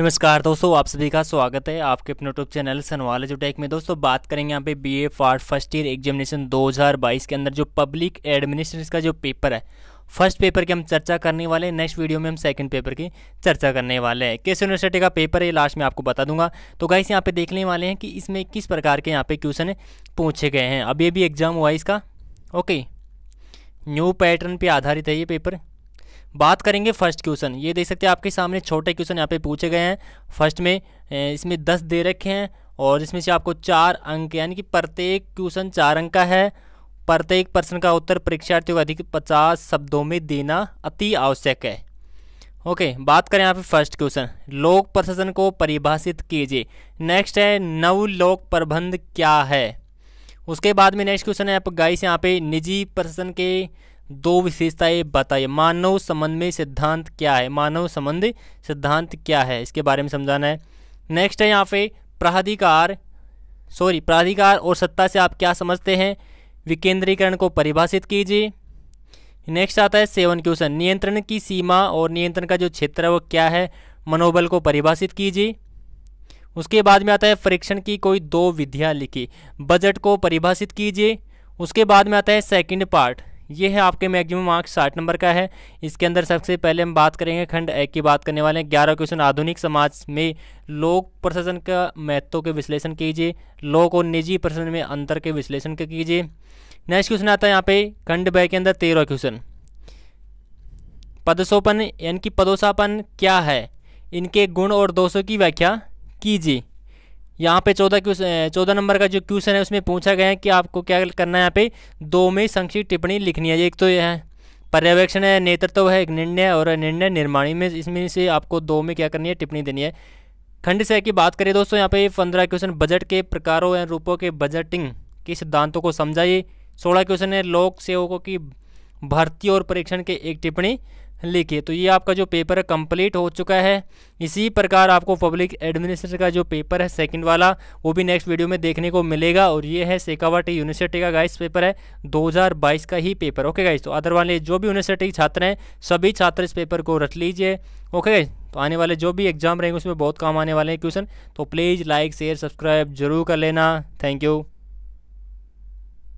नमस्कार दोस्तों आप सभी का स्वागत है आपके अपने यूट्यूब चैनल सनवाल जो टेक में दोस्तों बात करेंगे यहाँ पे B A part first year examination 2022 के अंदर जो पब्लिक एडमिनिस्ट्रेशन का जो पेपर है फर्स्ट पेपर की हम चर्चा करने वाले हैं नेक्स्ट वीडियो में हम सेकंड पेपर की चर्चा करने वाले हैं किस यूनिवर्सिटी का पेपर है लास्ट में आपको बता दूंगा तो गाइस यहाँ पे देखने वाले हैं कि इसमें किस प्रकार के यहाँ पे क्वेश्चन पूछे गए हैं अभी अभी भी एग्जाम हुआ इसका ओके न्यू पैटर्न पर आधारित है ये पेपर बात करेंगे फर्स्ट क्वेश्चन ये देख सकते हैं आपके सामने छोटे क्वेश्चन यहाँ पे पूछे गए हैं फर्स्ट में इसमें दस दे रखे हैं और इसमें से आपको चार अंक यानी कि प्रत्येक क्वेश्चन चार अंक का है प्रत्येक प्रश्न का उत्तर परीक्षार्थियों को अधिक पचास शब्दों में देना अति आवश्यक है ओके बात करें यहाँ पे फर्स्ट क्वेश्चन लोक प्रशासन को परिभाषित कीजिए नेक्स्ट है नव लोक प्रबंध क्या है उसके बाद में नेक्स्ट क्वेश्चन है आप गाइस यहाँ पे निजी प्रशासन के दो विशेषताएं बताइए मानव संबंध में सिद्धांत क्या है मानव संबंध सिद्धांत क्या है इसके बारे में समझाना है नेक्स्ट है यहाँ पे प्राधिकार सॉरी प्राधिकार और सत्ता से आप क्या समझते हैं विकेंद्रीकरण को परिभाषित कीजिए नेक्स्ट आता है सेवन क्वेश्चन नियंत्रण की सीमा और नियंत्रण का जो क्षेत्र है वो क्या है मनोबल को परिभाषित कीजिए उसके बाद में आता है परीक्षण की कोई दो विधियाँ लिखी बजट को परिभाषित कीजिए उसके बाद में आता है सेकंड पार्ट ये है आपके मैक्सिमम मार्क्स साठ नंबर का है इसके अंदर सबसे पहले हम बात करेंगे खंड एक की बात करने वाले हैं ग्यारह क्वेश्चन आधुनिक समाज में लोक प्रशासन का महत्व के विश्लेषण कीजिए लोक और निजी प्रशासन में अंतर के विश्लेषण कीजिए नेक्स्ट क्वेश्चन आता है यहाँ पे खंड ब के अंदर तेरह क्वेश्चन पदसोपन यानी कि पदोसापन क्या है इनके गुण और दोषों की व्याख्या कीजिए यहाँ पे चौदह क्वेश्चन चौदह नंबर का जो क्वेश्चन है उसमें पूछा गया है कि आपको क्या करना है यहाँ पे दो में संक्षिप्त टिप्पणी लिखनी है एक तो यह है पर्यवेक्षण है नेतृत्व है एक निर्णय और निर्णय निर्माणी में इसमें से आपको दो में क्या करनी है टिप्पणी देनी है खंड से की बात करें दोस्तों यहाँ पे पंद्रह क्वेश्चन बजट के प्रकारों या रूपों के बजटिंग के सिद्धांतों को समझाइए सोलह क्वेश्चन है लोक सेवकों की भर्ती और परीक्षण के एक टिप्पणी लिखे तो ये आपका जो पेपर है कंप्लीट हो चुका है इसी प्रकार आपको पब्लिक एडमिनिस्ट्रेशन का जो पेपर है सेकंड वाला वो भी नेक्स्ट वीडियो में देखने को मिलेगा और ये है सेकावाटी यूनिवर्सिटी का गाइस पेपर है 2022 का ही पेपर ओके गाइस तो अदर वाले जो भी यूनिवर्सिटी के छात्र हैं सभी छात्र इस पेपर को रख लीजिए ओके गाइस तो आने वाले जो भी एग्जाम रहेंगे उसमें बहुत काम आने वाले हैं क्वेश्चन तो प्लीज़ लाइक शेयर सब्सक्राइब जरूर कर लेना थैंक यू